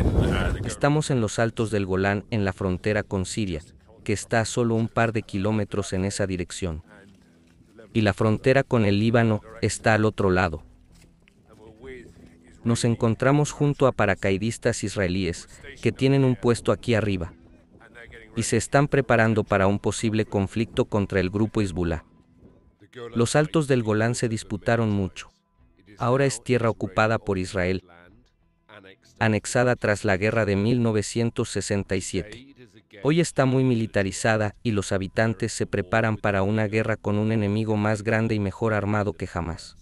Ah, Estamos en los altos del Golán, en la frontera con Siria, que está a solo un par de kilómetros en esa dirección. Y la frontera con el Líbano está al otro lado. Nos encontramos junto a paracaidistas israelíes que tienen un puesto aquí arriba y se están preparando para un posible conflicto contra el grupo Hezbollah. Los altos del Golán se disputaron mucho. Ahora es tierra ocupada por Israel, anexada tras la guerra de 1967. Hoy está muy militarizada y los habitantes se preparan para una guerra con un enemigo más grande y mejor armado que jamás.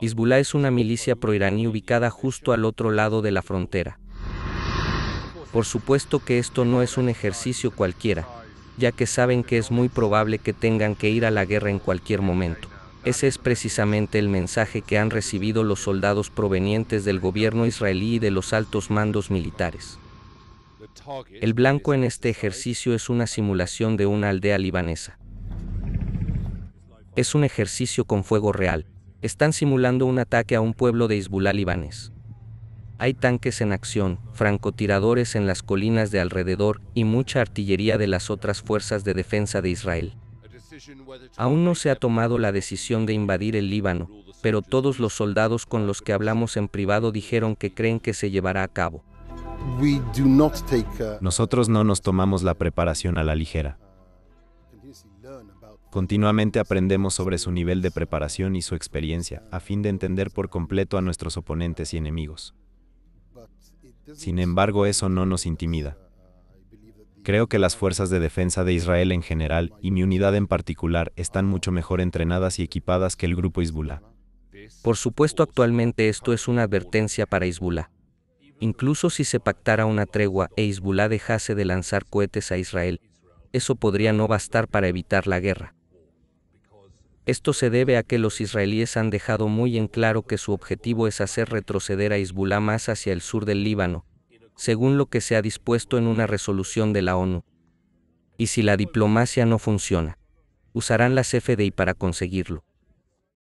Hezbollah es una milicia proiraní ubicada justo al otro lado de la frontera. Por supuesto que esto no es un ejercicio cualquiera, ya que saben que es muy probable que tengan que ir a la guerra en cualquier momento. Ese es precisamente el mensaje que han recibido los soldados provenientes del gobierno israelí y de los altos mandos militares. El blanco en este ejercicio es una simulación de una aldea libanesa. Es un ejercicio con fuego real. Están simulando un ataque a un pueblo de Hezbollah libanés. Hay tanques en acción, francotiradores en las colinas de alrededor y mucha artillería de las otras fuerzas de defensa de Israel. Aún no se ha tomado la decisión de invadir el Líbano, pero todos los soldados con los que hablamos en privado dijeron que creen que se llevará a cabo. Nosotros no nos tomamos la preparación a la ligera. Continuamente aprendemos sobre su nivel de preparación y su experiencia, a fin de entender por completo a nuestros oponentes y enemigos. Sin embargo, eso no nos intimida. Creo que las fuerzas de defensa de Israel en general, y mi unidad en particular, están mucho mejor entrenadas y equipadas que el grupo Hezbollah. Por supuesto, actualmente esto es una advertencia para Hezbollah. Incluso si se pactara una tregua e Hezbollah dejase de lanzar cohetes a Israel, eso podría no bastar para evitar la guerra. Esto se debe a que los israelíes han dejado muy en claro que su objetivo es hacer retroceder a Hezbollah más hacia el sur del Líbano, según lo que se ha dispuesto en una resolución de la ONU. Y si la diplomacia no funciona, usarán las FDI para conseguirlo.